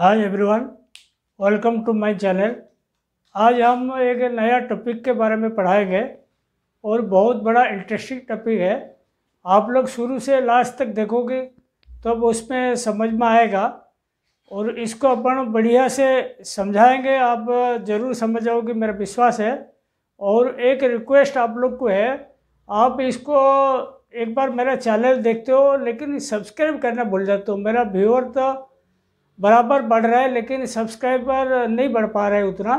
hi everyone welcome to my channel आज हम एक नया टॉपिक के बारे में पढ़ाएंगे और बहुत बड़ा इंटरेस्टिंग टॉपिक है आप लोग शुरू से लास्ट तक देखोगे तब उसमें समझ में आएगा और इसको अपन बढ़िया से समझाएंगे आप ज़रूर समझ जाओगे मेरा विश्वास है और एक रिक्वेस्ट आप लोग को है आप इसको एक बार मेरा चैनल देखते हो लेकिन सब्सक्राइब करना भूल जाते हो मेरा व्यूअर तो बराबर बढ़ रहा है लेकिन सब्सक्राइबर नहीं बढ़ पा रहे उतना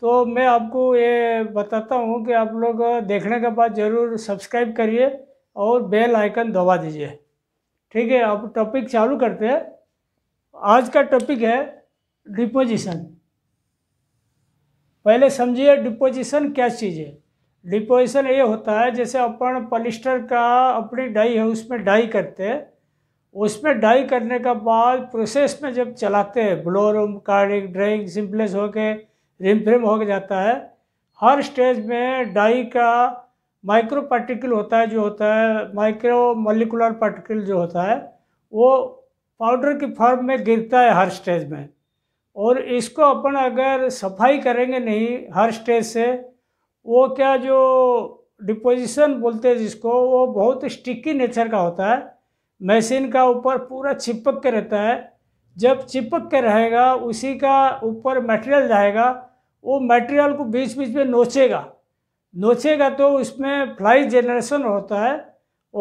तो मैं आपको ये बताता हूँ कि आप लोग देखने के बाद ज़रूर सब्सक्राइब करिए और बेल आइकन दबा दीजिए ठीक है अब टॉपिक चालू करते हैं आज का टॉपिक है डिपोजिशन पहले समझिए डिपोजिशन क्या चीज़ है डिपोजिशन ये होता है जैसे अपन पलिस्टर का अपनी डाई है उसमें डाई करते हैं उसमें डाई करने का बाद प्रोसेस में जब चलाते हैं रूम कार्डिंग ड्राइंग सिंपलेस होके रिम फ्रिम होके जाता है हर स्टेज में डाई का माइक्रो पार्टिकल होता है जो होता है माइक्रो मोलिकुलर पार्टिकल जो होता है वो पाउडर की फॉर्म में गिरता है हर स्टेज में और इसको अपन अगर सफाई करेंगे नहीं हर स्टेज से वो क्या जो डिपोजिशन बोलते हैं जिसको वो बहुत स्टिकी नेचर का होता है मशीन का ऊपर पूरा चिपक के रहता है जब चिपक के रहेगा उसी का ऊपर मटेरियल जाएगा वो मटेरियल को बीच बीच में नोचेगा नोचेगा तो उसमें फ्लाई जनरेशन होता है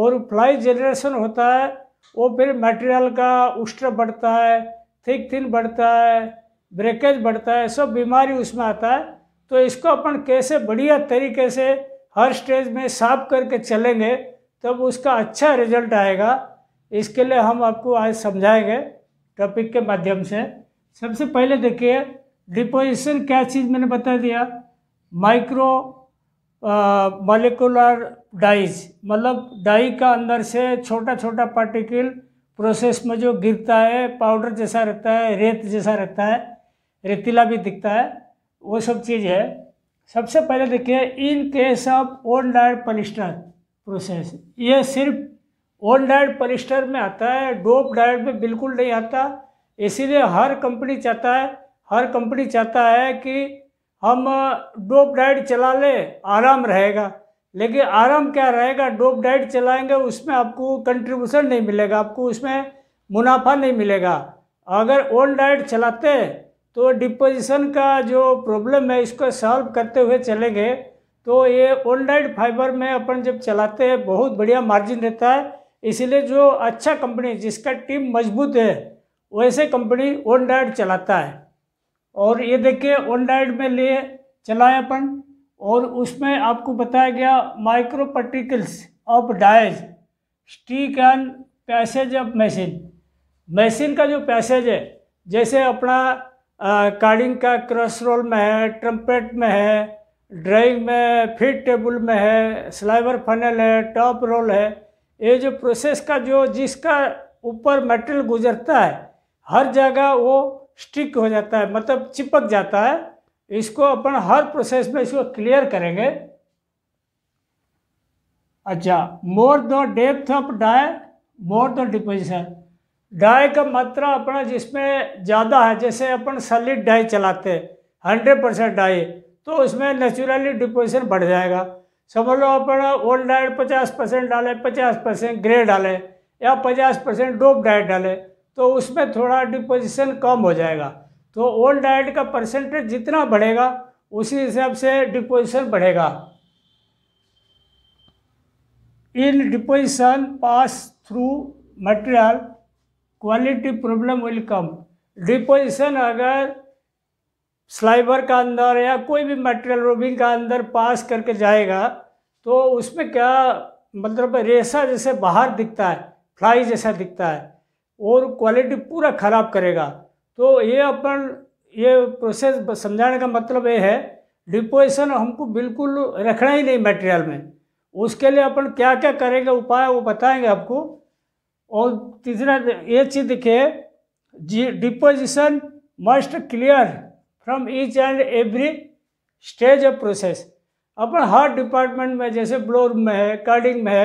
और फ्लाई जनरेशन होता है वो फिर मटेरियल का उष्ट्र बढ़ता है थिक थिन बढ़ता है ब्रेकेज बढ़ता है सब बीमारी उसमें आता है तो इसको अपन कैसे बढ़िया तरीके से हर स्टेज में साफ करके चलेंगे तब उसका अच्छा रिजल्ट आएगा इसके लिए हम आपको आज समझाएंगे टॉपिक के माध्यम से सबसे पहले देखिए डिपोजिशन क्या चीज़ मैंने बता दिया माइक्रो मॉलिकुलर डाइज मतलब डाई का अंदर से छोटा छोटा पार्टिकल प्रोसेस में जो गिरता है पाउडर जैसा रहता है रेत जैसा रहता है रेतीला भी दिखता है वो सब चीज़ है सबसे पहले देखिए in case of own dyed polyester process ये सिर्फ ऑन डायट पलिस्टर में आता है डोप डायट में बिल्कुल नहीं आता इसीलिए हर कंपनी चाहता है हर कंपनी चाहता है कि हम डोप डाइट चला ले आराम रहेगा लेकिन आराम क्या रहेगा डोप डाइट चलाएंगे उसमें आपको कंट्रीब्यूशन नहीं मिलेगा आपको उसमें मुनाफा नहीं मिलेगा अगर ओल्ड डाइट चलाते तो डिपोजिशन का जो प्रॉब्लम है इसको सॉल्व करते हुए चलेंगे तो ये ओल्ड डाइट फाइबर में अपन जब चलाते हैं बहुत बढ़िया मार्जिन रहता है इसलिए जो अच्छा कंपनी जिसका टीम मजबूत है वैसे कंपनी ओन डाइट चलाता है और ये देखिए ओन डाइट में लिए चलाए अपन और उसमें आपको बताया गया micro particles of dyes stick and passage of machine machine का जो पैसेज है जैसे अपना कार्डिंग का क्रॉस रोल में है ट्रम्पेट में है ड्राइंग में फिट टेबल में है स्लाइवर फनल है टॉप रोल है ये जो प्रोसेस का जो जिसका ऊपर मेटल गुजरता है हर जगह वो स्टिक हो जाता है मतलब चिपक जाता है इसको अपन हर प्रोसेस में इसको क्लियर करेंगे अच्छा more the depth of dye more the deposition dye का मात्रा अपना जिसमें ज़्यादा है जैसे अपन सलिड डाई चलाते हैं हंड्रेड परसेंट डाई तो उसमें नेचुरली डिपोजिशन बढ़ जाएगा समझ लो अपन ओल्ड डाइट पचास परसेंट डाले पचास परसेंट ग्रे डाले या पचास परसेंट डोप डाइट डाले तो उसमें थोड़ा डिपोजिशन कम हो जाएगा तो ओल्ड डाइट का परसेंटेज जितना बढ़ेगा उसी हिसाब से डिपोजिशन बढ़ेगा in deposition pass through material quality problem will come deposition अगर स्लाइबर का अंदर या कोई भी मटेरियल रूबिंग का अंदर पास करके जाएगा तो उसमें क्या मतलब रेसा जैसे बाहर दिखता है फ्लाई जैसा दिखता है और क्वालिटी पूरा ख़राब करेगा तो ये अपन ये प्रोसेस समझाने का मतलब ये है डिपोजिशन हमको बिल्कुल रखना ही नहीं मटेरियल में उसके लिए अपन क्या क्या करेंगे उपाय वो बताएंगे आपको और तीसरा ये चीज़ देखिए जी deposition must clear from each and every stage of process अपन हर डिपार्टमेंट में जैसे ब्लोर में है कार्डिंग में है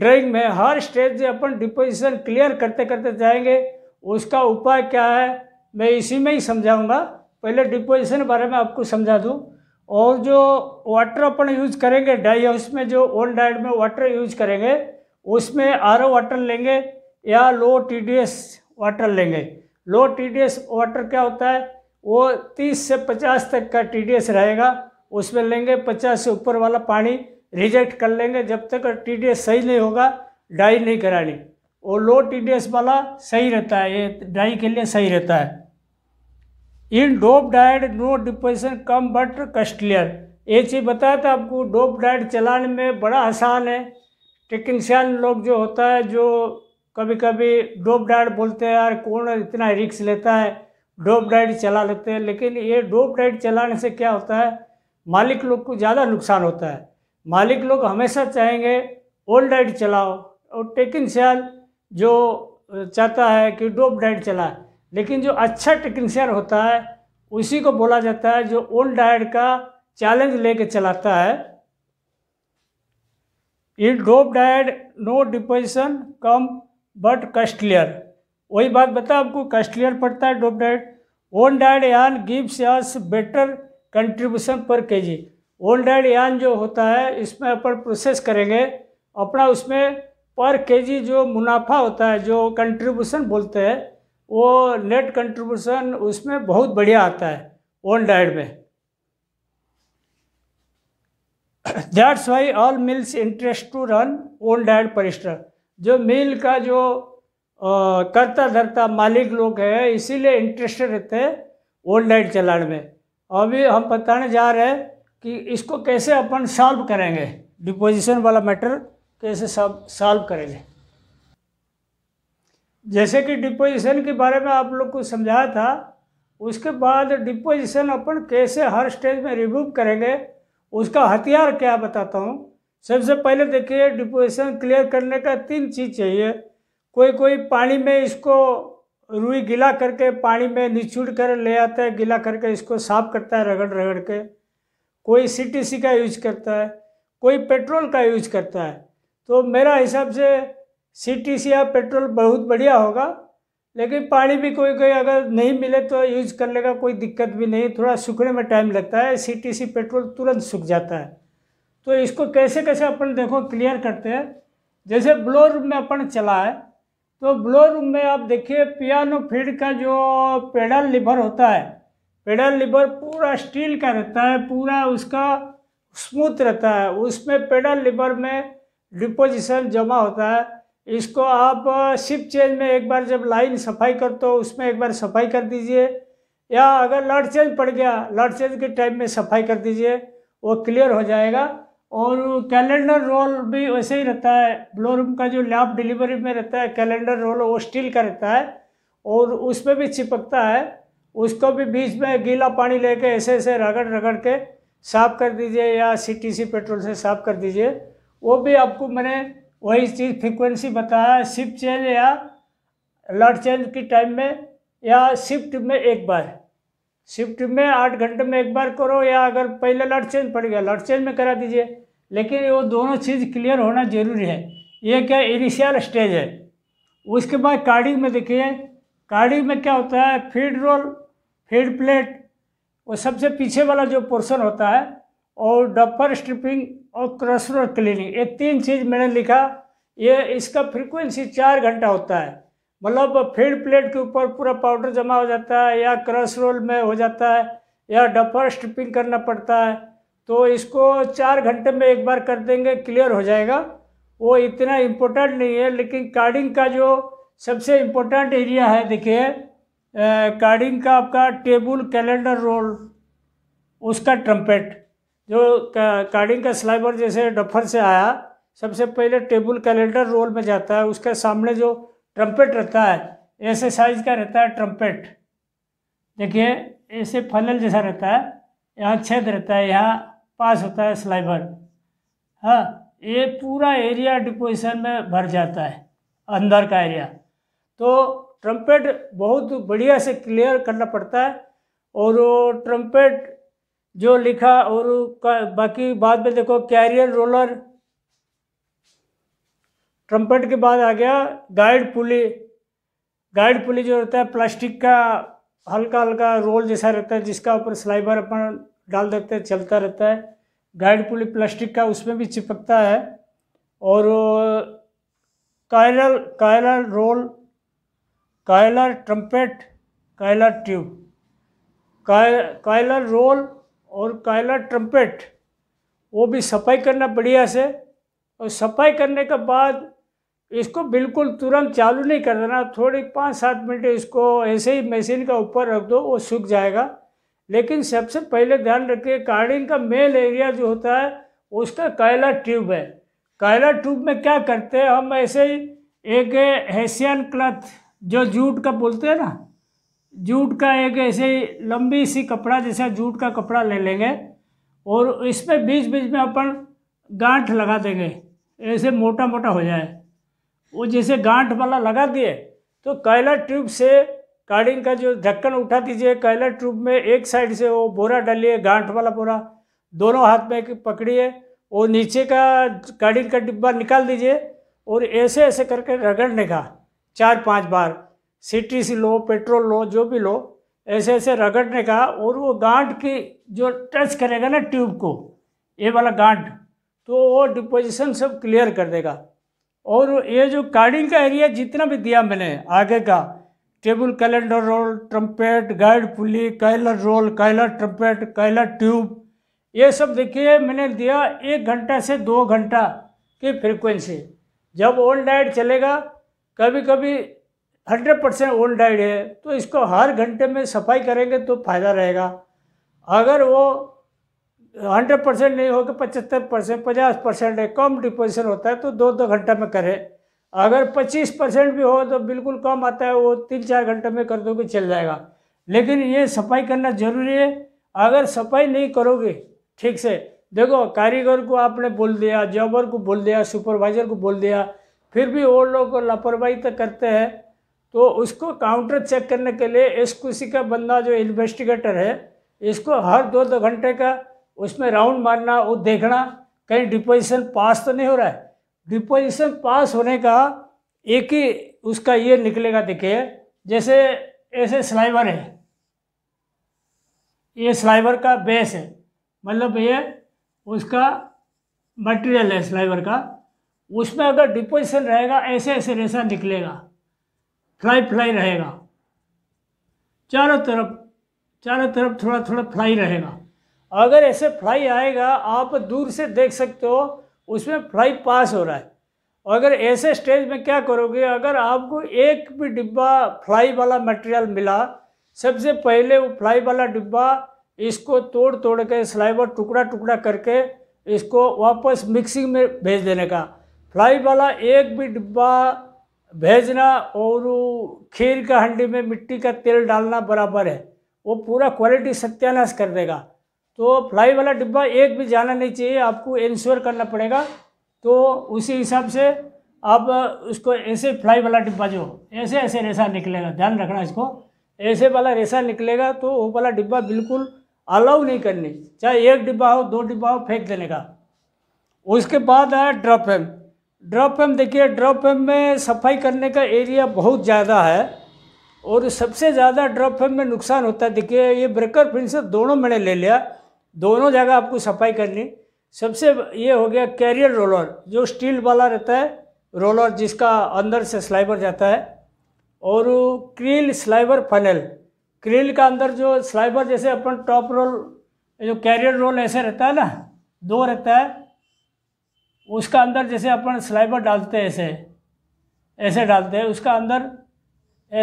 ड्राइंग में हर स्टेज से अपन डिपोजिशन क्लियर करते करते जाएंगे उसका उपाय क्या है मैं इसी में ही समझाऊंगा पहले डिपोजिशन के बारे में आपको समझा दूं और जो वाटर अपन यूज करेंगे डाई हाउस में जो ओल्ड डाइट में वाटर यूज करेंगे उसमें आर वाटर लेंगे या लो टी वाटर लेंगे लो टी वाटर क्या होता है वो 30 से 50 तक का टी रहेगा उसमें लेंगे 50 से ऊपर वाला पानी रिजेक्ट कर लेंगे जब तक टीडीएस सही नहीं होगा डाई नहीं करानी वो लो टीडीएस वाला सही रहता है ये डाई के लिए सही रहता है in dope dyed no deposition come but costlier ये चीज़ बताया था आपको डोप डाइड चलाने में बड़ा आसान है टेक्नीशियन लोग जो होता है जो कभी कभी डोप डाइड बोलते हैं यार कौन इतना रिक्स लेता है डोप डाइट चला लेते हैं लेकिन ये डोप डाइट चलाने से क्या होता है मालिक लोग को ज़्यादा नुकसान होता है मालिक लोग हमेशा चाहेंगे ओल्ड डाइट चलाओ और सेल जो चाहता है कि डोप डाइट चलाए लेकिन जो अच्छा टेक्नीशियल होता है उसी को बोला जाता है जो ओल्ड डाइट का चैलेंज लेके चलाता है ये dope dyed no deposition come but costlier वही बात बता आपको कस्टलियर पड़ता है dope dyed own dyed yarn gives us better contribution per K जी ओन डाइड यान जो होता है इसमें अपन प्रोसेस करेंगे अपना उसमें पर के जी जो मुनाफा होता है जो कंट्रीब्यूशन बोलते हैं वो नेट कंट्रीब्यूशन उसमें बहुत बढ़िया आता है ओन डाइड में that's why all mills interest to run own dyed polyester जो मिल का जो करता धरता मालिक लोग हैं इसीलिए इंटरेस्टेड रहते हैं ओल्ड लाइट चलाने में अभी हम बताने जा रहे हैं कि इसको कैसे अपन सॉल्व करेंगे डिपोजिशन वाला मैटर कैसे सॉल्व करेंगे जैसे कि डिपोजिशन के बारे में आप लोग को समझाया था उसके बाद डिपोजिशन अपन कैसे हर स्टेज में रिमूव करेंगे उसका हथियार क्या बताता हूँ सबसे पहले देखिए डिपोजिशन क्लियर करने का तीन चीज़ चाहिए कोई कोई पानी में इसको रुई गिला करके पानी में निचुड़ कर ले आता है गिला करके इसको साफ करता है रगड़ रगड़ के कोई सीटीसी का यूज करता है कोई पेट्रोल का यूज करता है तो मेरा हिसाब से सीटीसी या पेट्रोल बहुत बढ़िया होगा लेकिन पानी भी कोई कोई अगर नहीं मिले तो यूज कर लेगा कोई दिक्कत भी नहीं थोड़ा सूखने में टाइम लगता है सीटीसी पेट्रोल तुरंत सूख जाता है तो इसको कैसे कैसे अपन देखो क्लियर करते हैं जैसे ब्लोर में अपन चला है तो ब्लो रूम में आप देखिए पियानो फीड का जो पेडल लिवर होता है पेडल लिवर पूरा स्टील का रहता है पूरा उसका स्मूथ रहता है उसमें पेडल लिवर में डिपोजिशन जमा होता है इसको आप शिप चेंज में एक बार जब लाइन सफाई कर तो उसमें एक बार सफाई कर दीजिए या अगर लड चेंज पड़ गया लड चेंज के टाइम में सफाई कर दीजिए वो क्लियर हो जाएगा और कैलेंडर रोल भी वैसे ही रहता है ब्लोरूम का जो लैब डिलीवरी में रहता है कैलेंडर रोल वो स्टील का रहता है और उसमें भी चिपकता है उसको भी बीच में गीला पानी लेके ऐसे ऐसे रगड़ रगड़ के साफ़ कर दीजिए या सीटीसी पेट्रोल से साफ़ कर दीजिए वो भी आपको मैंने वही चीज़ फ्रिक्वेंसी बताया शिफ्ट चेंज या लड़ चेंज की टाइम में या शिफ्ट में एक बार शिफ्ट में आठ घंटे में एक बार करो या अगर पहले लट चेंज पड़ गया लट चेंज में करा दीजिए लेकिन वो दोनों चीज़ क्लियर होना जरूरी है ये क्या इनिशियल स्टेज है उसके बाद कार्डिंग में देखिए कार्डिंग में क्या होता है फीड रोल फीड प्लेट वो सबसे पीछे वाला जो पोर्शन होता है और डपर स्ट्रिपिंग और रोल क्लीनिंग ये तीन चीज़ मैंने लिखा ये इसका फ्रिक्वेंसी चार घंटा होता है मतलब फीड प्लेट के ऊपर पूरा पाउडर जमा हो जाता है या क्रश रोल में हो जाता है या डफर स्ट्रिपिंग करना पड़ता है तो इसको चार घंटे में एक बार कर देंगे क्लियर हो जाएगा वो इतना इम्पोर्टेंट नहीं है लेकिन कार्डिंग का जो सबसे इम्पोर्टेंट एरिया है देखिए कार्डिंग का आपका टेबल कैलेंडर रोल उसका ट्रम्पेट जो कार्डिंग का स्लाइबर जैसे डफर से आया सबसे पहले टेबल कैलेंडर रोल में जाता है उसके सामने जो ट्रम्पेट रहता है ऐसे साइज का रहता है ट्रम्पेट देखिए ऐसे फनल जैसा रहता है यहाँ छेद रहता है यहाँ पास होता है स्लाइवर हाँ ये पूरा एरिया डिपोजिशन में भर जाता है अंदर का एरिया तो ट्रम्पेट बहुत बढ़िया से क्लियर करना पड़ता है और वो ट्रम्पेट जो लिखा और बाकी बाद में देखो कैरियर रोलर ट्रम्पेट के बाद आ गया गाइड पुली गाइड पुली जो रहता है प्लास्टिक का हल्का हल्का रोल जैसा रहता है जिसका ऊपर स्लाइबर अपन डाल देते हैं चलता रहता है गाइड पुली प्लास्टिक का उसमें भी चिपकता है और coiler coiler roll coiler trumpet coiler tube coiler roll और कायलर ट्रम्पेट वो भी सफाई करना बढ़िया से और सफाई करने के बाद इसको बिल्कुल तुरंत चालू नहीं कर देना थोड़ी पाँच सात मिनट इसको ऐसे ही मशीन का ऊपर रख दो वो सूख जाएगा लेकिन सबसे पहले ध्यान रखिए कार्डिंग का मेल एरिया जो होता है उसका कायला ट्यूब है कायला ट्यूब में क्या करते हैं हम ऐसे ही एक हेसियन क्लथ जो जूट का बोलते हैं ना जूट का एक ऐसे ही लंबी सी कपड़ा जैसा जूट का कपड़ा ले लेंगे और इसमें बीच बीच में अपन गांठ लगा देंगे ऐसे मोटा मोटा हो जाए वो जैसे गांठ वाला लगा दिए तो कोयला ट्यूब से कार्डिंग का जो ढक्कन उठा दीजिए कोयला ट्यूब में एक साइड से वो बोरा डालिए गांठ वाला बोरा दोनों हाथ में पकड़िए और नीचे का कार्डिंग का डिब्बा निकाल दीजिए और ऐसे ऐसे करके रगड़ने का चार पांच बार सीटी सी लो पेट्रोल लो जो भी लो ऐसे ऐसे रगड़ने का और वो गांठ की जो टच करेगा ना ट्यूब को ये वाला गांठ तो वो डिपोजिशन सब क्लियर कर देगा और ये जो कार्डिंग का एरिया जितना भी दिया मैंने आगे का table calender roll trumpet guide pulley coiler roll coiler trumpet coiler tube ये सब देखिए मैंने दिया एक घंटा से दो घंटा की फ्रिक्वेंसी जब ओल्ड डाइड चलेगा कभी कभी हंड्रेड परसेंट ओल्ड डाइड है तो इसको हर घंटे में सफाई करेंगे तो फ़ायदा रहेगा अगर वो हंड्रेड परसेंट नहीं होगा पचहत्तर परसेंट पचास परसेंट है कम डिपोजिशन होता है तो दो दो घंटा में करें अगर पच्चीस परसेंट भी हो तो बिल्कुल कम आता है वो तीन चार घंटे में कर दोगे चल जाएगा लेकिन ये सफाई करना ज़रूरी है अगर सफाई नहीं करोगे ठीक से देखो कारीगर को आपने बोल दिया जॉबर को बोल दिया सुपरवाइज़र को बोल दिया फिर भी वो लोग लापरवाही तो करते हैं तो उसको काउंटर चेक करने के लिए एस का बंदा जो इन्वेस्टिगेटर है इसको हर दो दो घंटे का उसमें राउंड मारना वो देखना कहीं डिपोजिशन पास तो नहीं हो रहा है डिपोजिशन पास होने का एक ही उसका ये निकलेगा देखिए जैसे ऐसे स्लाइवर है ये स्लाइवर का बेस है मतलब ये उसका मटेरियल है स्लाइवर का उसमें अगर डिपोजिशन रहेगा ऐसे ऐसे रेसा निकलेगा फ्लाई फ्लाई रहेगा चारों तरफ चारों तरफ थोड़ा थोड़ा फ्लाई रहेगा अगर ऐसे फ्लाई आएगा आप दूर से देख सकते हो उसमें फ्लाई पास हो रहा है अगर ऐसे स्टेज में क्या करोगे अगर आपको एक भी डिब्बा फ्लाई वाला मटेरियल मिला सबसे पहले वो फ्लाई वाला डिब्बा इसको तोड़ तोड़ के स्लाइब और टुकड़ा टुकड़ा करके इसको वापस मिक्सिंग में भेज देने का फ्लाई वाला एक भी डिब्बा भेजना और खीर का हंडी में मिट्टी का तेल डालना बराबर है वो पूरा क्वालिटी सत्यानाश कर देगा तो फ्लाई वाला डिब्बा एक भी जाना नहीं चाहिए आपको इंश्योर करना पड़ेगा तो उसी हिसाब से आप उसको ऐसे फ्लाई वाला डिब्बा जो ऐसे ऐसे रेशा निकलेगा ध्यान रखना इसको ऐसे वाला रेशा निकलेगा तो वो वाला डिब्बा बिल्कुल अलाउ नहीं करनी चाहे एक डिब्बा हो दो डिब्बा हो फेंक देने का उसके बाद आया ड्रॉप पैम ड्रॉप पैम देखिए ड्रॉप पैम में सफाई करने का एरिया बहुत ज़्यादा है और सबसे ज़्यादा ड्रॉप पैम में नुकसान होता है देखिए ये ब्रेकर फिर से दोनों मैंने ले लिया दोनों जगह आपको सफाई करनी सबसे ये हो गया कैरियर रोलर जो स्टील वाला रहता है रोलर जिसका अंदर से स्लाइबर जाता है और क्रील स्लाइबर फनल क्रील का अंदर जो स्लाइबर जैसे अपन टॉप रोल जो कैरियर रोल ऐसे रहता है ना दो रहता है उसका अंदर जैसे अपन स्लाइबर डालते हैं ऐसे ऐसे डालते हैं उसका अंदर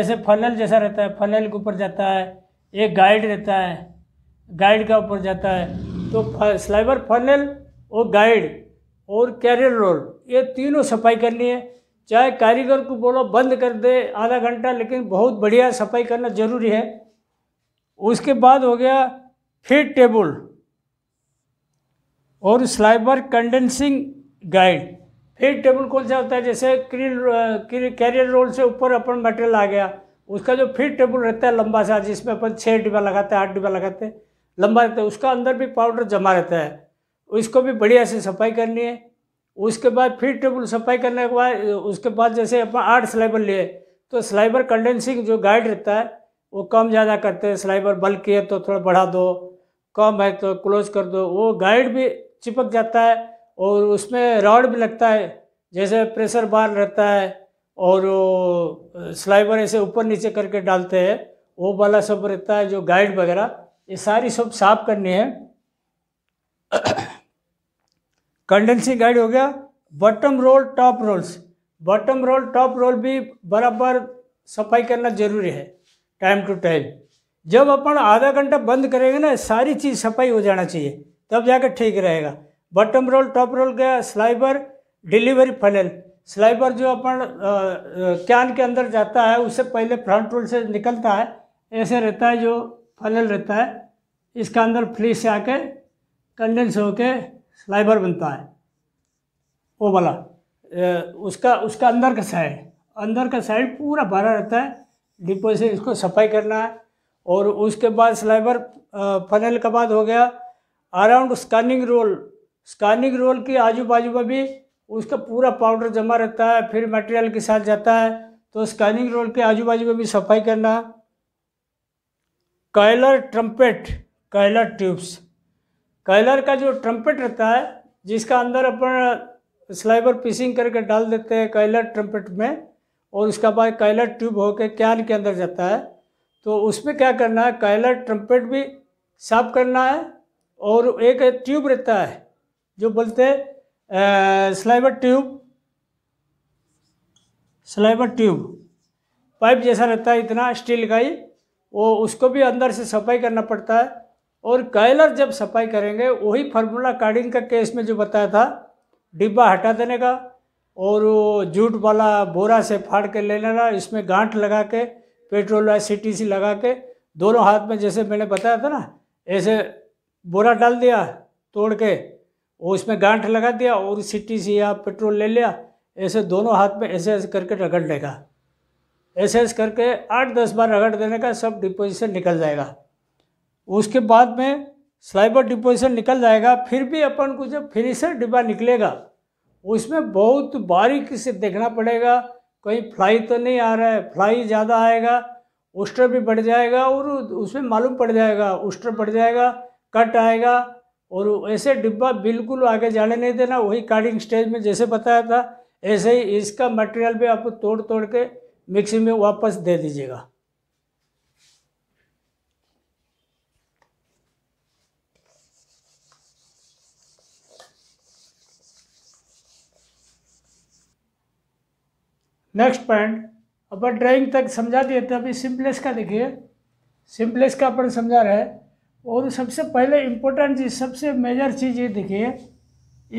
ऐसे फनल जैसा रहता है फनल के ऊपर जाता है एक गाइड रहता है गाइड का ऊपर जाता है तो स्लाइवर फनल और गाइड और कैरियर रोल ये तीनों सफाई करनी है चाहे कारीगर को बोलो बंद कर दे आधा घंटा लेकिन बहुत बढ़िया सफाई करना ज़रूरी है उसके बाद हो गया फीड टेबल और sliver condensing guide feed table कौन सा होता है जैसे क्रीन कैरियर रोल से ऊपर अपन मटेरियल आ गया उसका जो फीड टेबल रहता है लंबा सा जिसमें अपन छः डिब्बा लगाते हैं आठ डिब्बा लगाते हैं लंबा रहता है उसका अंदर भी पाउडर जमा रहता है उसको भी बढ़िया से सफाई करनी है उसके बाद फिर टेबल सफाई करने के बाद उसके बाद जैसे अपन आठ स्लाइबर लिए तो स्लाइबर कंडेंसिंग जो गाइड रहता है वो कम ज़्यादा करते हैं स्लाइबर बल्कि है तो थोड़ा बढ़ा दो कम है तो क्लोज कर दो वो गाइड भी चिपक जाता है और उसमें रॉड भी लगता है जैसे प्रेशर बार रहता है और वो स्लाइबर ऐसे ऊपर नीचे करके डालते हैं वो वाला सब रहता है जो गाइड वगैरह ये सारी सब साफ करनी है कंडेंसिंग गाइड हो गया bottom roll top rolls bottom roll top roll भी बराबर सफाई करना जरूरी है टाइम टू टाइम जब अपन आधा घंटा बंद करेंगे ना सारी चीज़ सफाई हो जाना चाहिए तब जाकर ठीक रहेगा बॉटम रोल टॉप रोल गया स्लाइबर डिलीवरी फनल स्लाइबर जो अपन कैन के अंदर जाता है उससे पहले फ्रंट रोल से निकलता है ऐसे रहता है जो फनल रहता है इसका अंदर फ्रीज से आके कंडेंस होके स्लाइबर बनता है वो वाला उसका उसका अंदर का साइड अंदर का साइड पूरा भरा रहता है डिपो से इसको सफाई करना है और उसके बाद स्लाइबर फनल के बाद हो गया around scanning roll scanning roll के आजू बाजू में भी उसका पूरा पाउडर जमा रहता है फिर मटेरियल के साथ जाता है तो स्कैनिंग रोल के आजू बाजू में भी सफाई करना कैलर ट्रम्पेट कैलर ट्यूब्स कैलर का जो ट्रम्पेट रहता है जिसका अंदर अपन स्लाइबर पीसिंग करके डाल देते हैं कैलर ट्रम्पेट में और उसका बाद कैलर ट्यूब होकर क्यान के अंदर जाता है तो उसमें क्या करना है कैलर ट्रम्पेट भी साफ करना है और एक ट्यूब रहता है जो बोलते हैं sliver tube sliver tube pipe जैसा रहता है इतना स्टील का ही वो उसको भी अंदर से सफाई करना पड़ता है और कैलर जब सफाई करेंगे वही फार्मूला कार्डिंग का केस में जो बताया था डिब्बा हटा देने का और वो जूट वाला बोरा से फाड़ के ले लेना इसमें गांठ लगा के पेट्रोल या सी टी सी लगा के दोनों हाथ में जैसे मैंने बताया था ना ऐसे बोरा डाल दिया तोड़ के और उसमें गांठ लगा दिया और सी टी सी या पेट्रोल ले लिया ऐसे दोनों हाथ में ऐसे ऐसे करके रगड़ लेगा ऐसे ऐसे करके आठ दस बार रगड़ देने का सब डिपोजिशन निकल जाएगा उसके बाद में स्लाइबर डिपोजिशन निकल जाएगा फिर भी अपन को जब फिनिशर डिब्बा निकलेगा उसमें बहुत बारीकी से देखना पड़ेगा कहीं फ्लाई तो नहीं आ रहा है फ्लाई ज़्यादा आएगा उस्टर भी बढ़ जाएगा और उसमें मालूम पड़ जाएगा उस्टर बढ़ जाएगा कट आएगा और ऐसे डिब्बा बिल्कुल आगे जाने नहीं देना वही कार्डिंग स्टेज में जैसे बताया था ऐसे ही इसका मटेरियल भी आपको तोड़ तोड़ के मिक्सी में वापस दे दीजिएगा नेक्स्ट पॉइंट अपन ड्राइंग तक समझा दिए थे तो अभी सिंपलेस का देखिए सिंपलेस का अपन समझा रहे और सबसे पहले इम्पोर्टेंट चीज़ सबसे मेजर चीज़ ये देखिए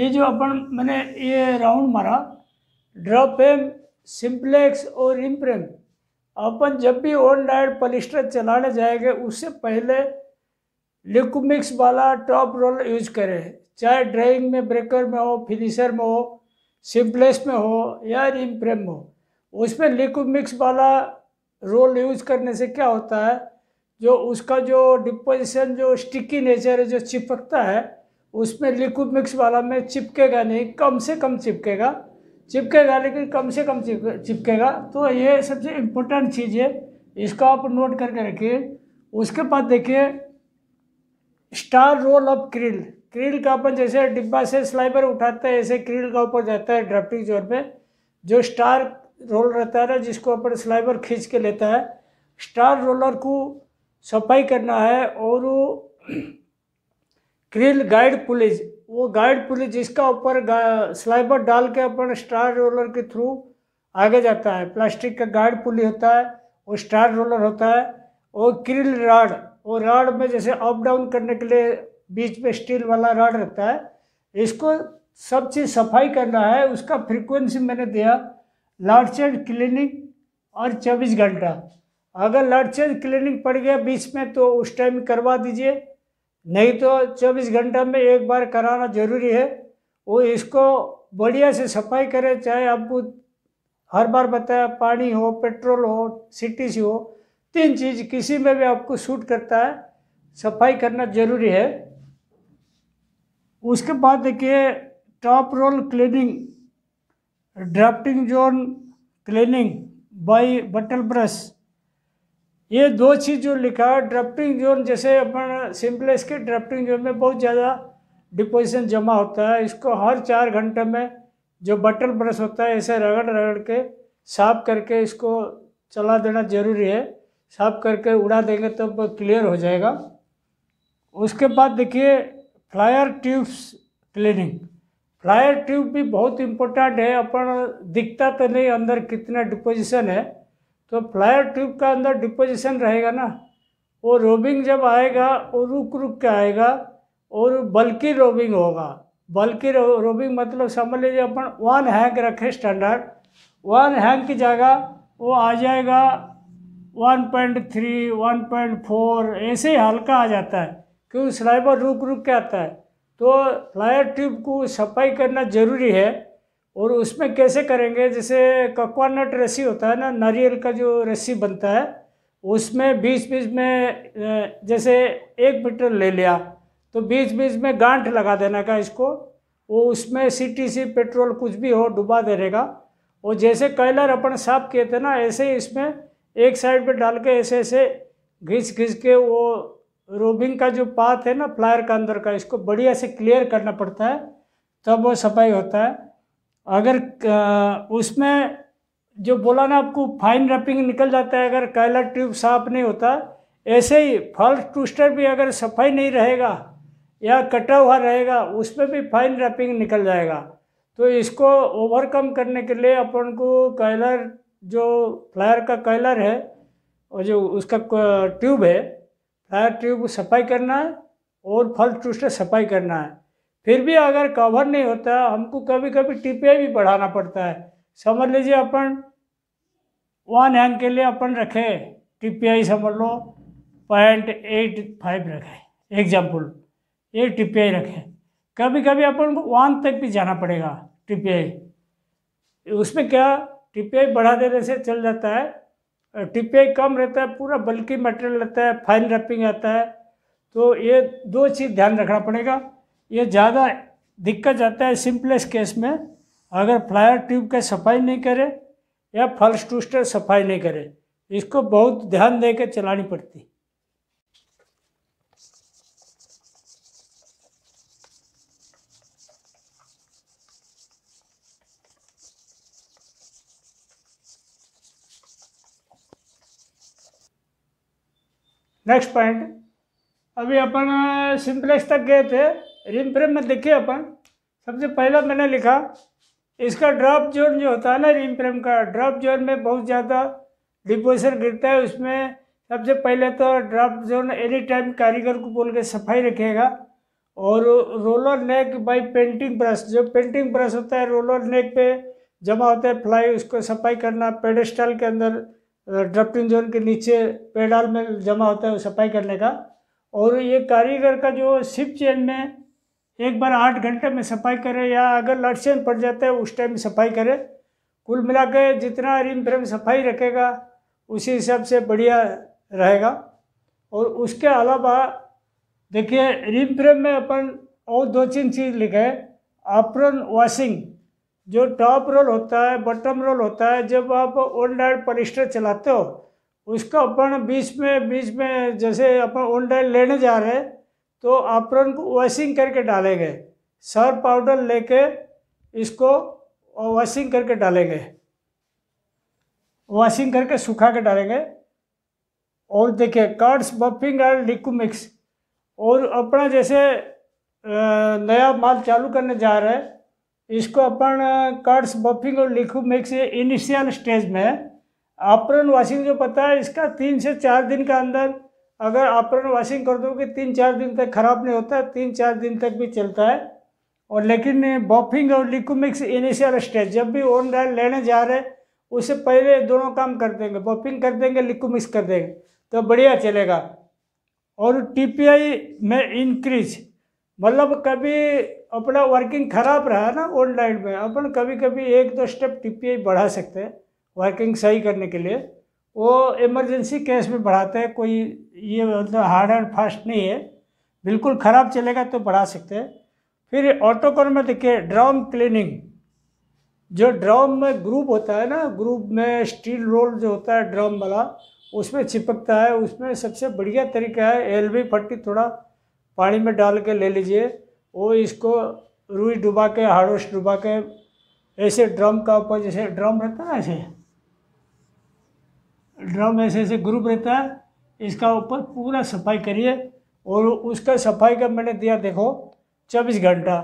ये जो अपन मैंने ये राउंड मारा ड्रॉ पे सिम्प्लेक्स और इम्प्रेम अपन जब भी ऑन डायड पलिस्टर चलाने जाएंगे उससे पहले लिक्विमिक्स वाला टॉप रोल यूज करें चाहे ड्राइंग में ब्रेकर में हो फिनिशर में हो सिंप्लेक्स में हो या इम्प्रेम में हो उसमें लिक्विमिक्स वाला रोल यूज करने से क्या होता है जो उसका जो डिपोजिशन जो स्टिकी नेचर है जो चिपकता है उसमें लिक्विड मिक्स वाला में चिपकेगा नहीं कम से कम चिपकेगा चिपकेगा लेकिन कम से कम चिपकेगा तो ये सबसे इम्पोर्टेंट चीज़ है इसको आप नोट करके रखिए उसके बाद देखिए star roll of creel creel का अपन जैसे डिब्बा से स्लाइबर उठाते हैं ऐसे क्रिल का ऊपर जाता है ड्राफ्टिंग जोर पे जो स्टार रोल रहता है ना जिसको अपन स्लाइबर खींच के लेता है स्टार रोलर को सफाई करना है और वो क्रिल गाइड पुलिस वो गाइड पुलिस जिसका ऊपर स्लाइबर डाल के अपन स्टार रोलर के थ्रू आगे जाता है प्लास्टिक का गाइड पुली होता है वो स्टार रोलर होता है और क्रिल राड वो राड में जैसे अप डाउन करने के लिए बीच में स्टील वाला राड रहता है इसको सब चीज़ सफाई करना है उसका फ्रीक्वेंसी मैंने दिया चेंज क्लिनिक और चौबीस घंटा अगर चेंज क्लिनिक पड़ गया बीच में तो उस टाइम करवा दीजिए नहीं तो 24 घंटा में एक बार कराना जरूरी है वो इसको बढ़िया से सफाई करें चाहे आपको हर बार बताया पानी हो पेट्रोल हो सी हो तीन चीज़ किसी में भी आपको सूट करता है सफाई करना जरूरी है उसके बाद देखिए top roll cleaning drafting zone cleaning by bottle brush ये दो चीज़ जो लिखा है ड्राफ्टिंग जोन जैसे अपन सिंपलेस के ड्राफ्टिंग जोन में बहुत ज़्यादा डिपोजिशन जमा होता है इसको हर चार घंटे में जो बटन ब्रश होता है ऐसे रगड़ रगड़ के साफ करके इसको चला देना ज़रूरी है साफ करके उड़ा देंगे तब तो क्लियर हो जाएगा उसके बाद देखिए flyer tubes cleaning flyer tube भी बहुत इम्पोर्टेंट है अपन दिखता तो नहीं अंदर कितना डिपोजिशन है तो फ्लायर ट्यूब का अंदर डिपोजिशन रहेगा ना वो रोबिंग जब आएगा वो रुक रुक के आएगा और बल्कि रोबिंग होगा बल्कि रो, रोबिंग मतलब समझ लीजिए अपन वन हैंग रखे स्टैंडर्ड वन हैंग की जगह वो आ जाएगा 1.3, 1.4 ऐसे ही हल्का आ जाता है क्योंकि स्लाइबर रुक रुक के आता है तो फ्लायर ट्यूब को सफाई करना ज़रूरी है और उसमें कैसे करेंगे जैसे ककवानट रस्सी होता है ना नारियल का जो रस्सी बनता है उसमें बीच बीच में जैसे एक मीटर ले लिया तो बीच बीच में गांठ लगा देना का इसको वो उसमें सीटीसी पेट्रोल कुछ भी हो डुबा दे रहेगा और जैसे कैलर अपन साफ किए थे ना ऐसे ही इसमें एक साइड पे डाल के ऐसे ऐसे घिस घिस के वो रोबिंग का जो पाथ है ना फ्लायर का अंदर का इसको बढ़िया से क्लियर करना पड़ता है तब वो सफाई होता है अगर उसमें जो बोला ना आपको फाइन रैपिंग निकल जाता है अगर कायला ट्यूब साफ नहीं होता ऐसे ही फल टूस्टर भी अगर सफाई नहीं रहेगा या कटा हुआ रहेगा उसमें भी फाइन रैपिंग निकल जाएगा तो इसको ओवरकम करने के लिए अपन को कायलर जो फ्लायर का कायलर है और जो उसका ट्यूब है फ्लायर ट्यूब सफाई करना है और फल टूस्टर सफाई करना है फिर भी अगर कवर नहीं होता हमको कभी कभी टिपिया भी बढ़ाना पड़ता है समझ लीजिए अपन वन हैंग के लिए अपन रखे टीपीआई समझ लो पॉइंट एट फाइव रखें एग्जाम्पल ये आई रखें कभी कभी अपन को वन तक भी जाना पड़ेगा आई उसमें क्या आई बढ़ा देने से चल जाता है आई कम रहता है पूरा बल्कि मटेरियल रहता है फाइन रैपिंग आता है तो ये दो चीज़ ध्यान रखना पड़ेगा ये ज़्यादा दिक्कत आता है सिंपलेस्ट केस में अगर फ्लायर ट्यूब का सफाई नहीं करे या फल्स टूस्टर सफाई नहीं करे इसको बहुत ध्यान देकर चलानी पड़ती नेक्स्ट पॉइंट अभी अपन सिंपलेक्स तक गए थे रिम फ्रेम में देखिए अपन सबसे पहला मैंने लिखा इसका ड्रॉप जोन जो होता है ना रिम फ्रेम का ड्रॉप जोन में बहुत ज़्यादा डिपोजिशन गिरता है उसमें सबसे पहले तो ड्रॉप जोन एनी टाइम कारीगर को बोल के सफाई रखेगा और roller neck by painting brush जो पेंटिंग ब्रश होता है रोलर नेक पे जमा होता है फ्लाई उसको सफाई करना पेडेस्टल के अंदर ड्रफ्टिंग जोन के नीचे पेडाल में जमा होता है वो सफाई करने का और ये कारीगर का जो शिप चेन में एक बार आठ घंटे में सफाई करें या अगर लड़सेन पड़ जाता है उस टाइम सफाई करें कुल मिला के जितना रिम फ्रेम सफाई रखेगा उसी हिसाब से बढ़िया रहेगा और उसके अलावा देखिए रिम फ्रेम में अपन और दो तीन चीज़ लिखे आफ्रन वॉशिंग जो टॉप रोल होता है बॉटम रोल होता है जब आप ऑन डायल पलिस्टर चलाते हो उसका अपन बीच में बीच में जैसे अपन ऑन डायल लेने जा रहे हैं तो आपरन को वॉशिंग करके डालेंगे सर्फ पाउडर लेके इसको वॉशिंग करके डालेंगे वॉशिंग करके सुखा के डालेंगे और देखिए कार्ड्स बफिंग और मिक्स और अपना जैसे नया माल चालू करने जा रहे हैं इसको अपन कार्ड्स बफिंग और मिक्स इनिशियल स्टेज में अपरन वॉशिंग जो पता है इसका तीन से चार दिन के अंदर अगर आफ्टर वॉशिंग कर दोगे तीन चार दिन तक खराब नहीं होता तीन चार दिन तक भी चलता है और लेकिन बॉफिंग और लिक्विमिक्स इनिशियल स्टेज जब भी ओन डायल लेने जा रहे उससे पहले दोनों काम कर देंगे बॉफिंग कर देंगे लिक्विमिक्स कर देंगे तो बढ़िया चलेगा और टीपीआई में इंक्रीज मतलब कभी अपना वर्किंग खराब रहा ना ऑनलाइन में अपन कभी कभी एक दो स्टेप टी बढ़ा सकते हैं वर्किंग सही करने के लिए वो इमरजेंसी केस में बढ़ाते हैं कोई ये मतलब हार्ड एंड फास्ट नहीं है बिल्कुल ख़राब चलेगा तो बढ़ा सकते हैं फिर ऑटोकॉन में देखिए ड्रम क्लीनिंग जो ड्रम में ग्रुप होता है ना ग्रुप में स्टील रोल जो होता है ड्रम वाला उसमें चिपकता है उसमें सबसे बढ़िया तरीका है एल बी फट्टी थोड़ा पानी में डाल के ले लीजिए वो इसको रुई डुबा के हाड़ोस डुबा के ऐसे ड्रम का ऊपर जैसे ड्रम रहता है ऐसे ड्रम ऐसे ऐसे ग्रुप रहता है इसका ऊपर पूरा सफाई करिए और उसका सफाई का मैंने दिया देखो चौबीस घंटा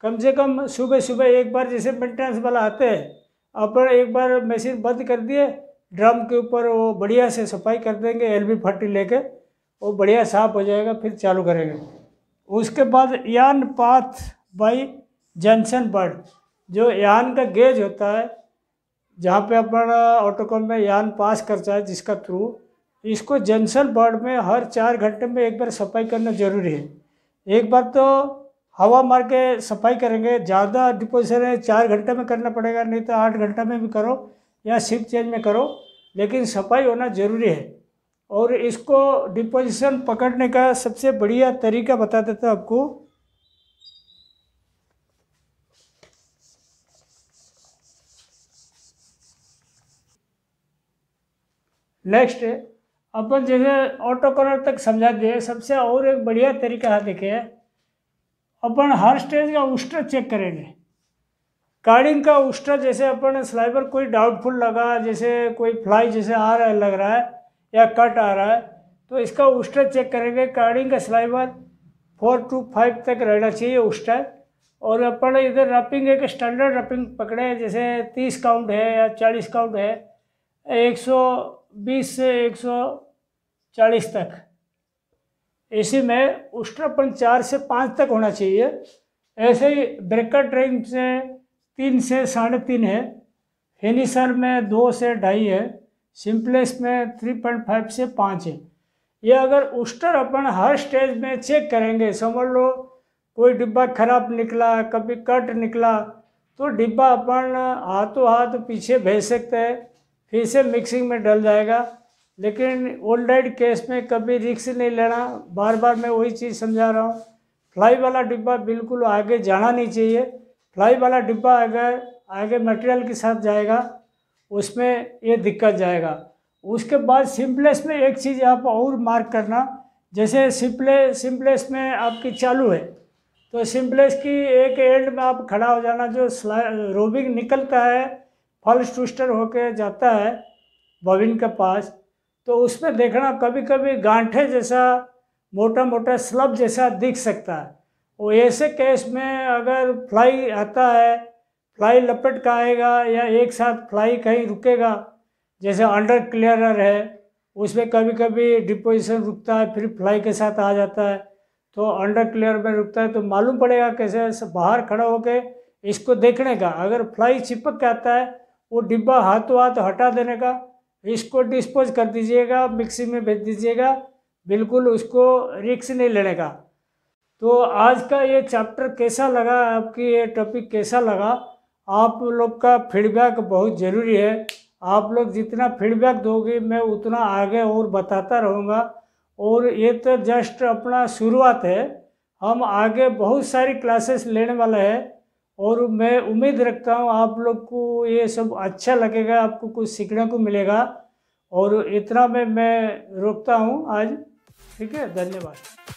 कम से कम सुबह सुबह एक बार जैसे मेंटेनेंस वाला आते हैं अपन एक बार मशीन बंद कर दिए ड्रम के ऊपर वो बढ़िया से सफाई कर देंगे एल बी ले कर वो बढ़िया साफ हो जाएगा फिर चालू करेंगे उसके बाद यान पाथ बाई जंक्शन बर्ड जो यान का गेज होता है जहाँ पे अपन ऑटोकॉल में यान पास करता है जिसका थ्रू इसको जनसल बर्ड में हर चार घंटे में एक बार सफाई करना ज़रूरी है एक बार तो हवा मार के सफाई करेंगे ज़्यादा डिपोजिशन है चार घंटे में करना पड़ेगा नहीं तो आठ घंटे में भी करो या शिफ्ट चेंज में करो लेकिन सफाई होना ज़रूरी है और इसको डिपोजिशन पकड़ने का सबसे बढ़िया तरीका बता देता आपको नेक्स्ट अपन जैसे ऑटो कलर तक समझा दिए सबसे और एक बढ़िया तरीका है देखिए अपन हर स्टेज का उस्टर चेक करेंगे कार्डिंग का उस्टर जैसे अपन स्लाइबर कोई डाउटफुल लगा जैसे कोई फ्लाई जैसे आ रहा है लग रहा है या कट आ रहा है तो इसका उस्टर चेक करेंगे कार्डिंग का स्लाइबर फोर टू फाइव तक रहना चाहिए उस्टर और अपन इधर रपिंग एक स्टैंडर्ड रपिंग पकड़े जैसे तीस काउंट है या चालीस काउंट है एक सौ बीस से एक सौ चालीस तक इसी में उष्ट्रपण चार से पाँच तक होना चाहिए ऐसे ही ब्रेकर ट्रेन से तीन से साढ़े तीन है फिनिशर में दो से ढाई है सिंपलेस में थ्री पॉइंट फाइव से पाँच है ये अगर उस्टर अपन हर स्टेज में चेक करेंगे समझ लो कोई डिब्बा खराब निकला कभी कट निकला तो डिब्बा अपन हाथों हाथ पीछे भेज सकते हैं फिर से मिक्सिंग में डल जाएगा लेकिन ओल्डाइड केस में कभी रिक्स नहीं लेना बार बार मैं वही चीज़ समझा रहा हूँ फ्लाई वाला डिब्बा बिल्कुल आगे जाना नहीं चाहिए फ्लाई वाला डिब्बा अगर आगे मटेरियल के साथ जाएगा उसमें ये दिक्कत जाएगा उसके बाद सिम्पलेस में एक चीज़ आप और मार्क करना जैसे सिम्पले सिम्पलेस में आपकी चालू है तो सिम्पलेस की एक एंड में आप खड़ा हो जाना जो रोबिंग निकलता है फल स्टूस्टर होके जाता है बॉबिन के पास तो उसमें देखना कभी कभी गांठे जैसा मोटा मोटा स्लब जैसा दिख सकता है और ऐसे केस में अगर फ्लाई आता है फ्लाई लपेट का आएगा या एक साथ फ्लाई कहीं रुकेगा जैसे अंडर क्लियरर है उसमें कभी कभी डिपोजिशन रुकता है फिर फ्लाई के साथ आ जाता है तो अंडर क्लियर में रुकता है तो मालूम पड़ेगा कैसे बाहर खड़ा होकर इसको देखने का अगर फ्लाई चिपक के आता है वो डिब्बा हाथों हाथ हटा देने का इसको डिस्पोज कर दीजिएगा मिक्सी में भेज दीजिएगा बिल्कुल उसको रिक्स नहीं लेने का तो आज का ये चैप्टर कैसा लगा आपकी ये टॉपिक कैसा लगा आप लोग का फीडबैक बहुत ज़रूरी है आप लोग जितना फीडबैक दोगे मैं उतना आगे और बताता रहूँगा और ये तो जस्ट अपना शुरुआत है हम आगे बहुत सारी क्लासेस लेने वाले हैं और मैं उम्मीद रखता हूँ आप लोग को ये सब अच्छा लगेगा आपको कुछ सीखने को मिलेगा और इतना में मैं रोकता हूँ आज ठीक है धन्यवाद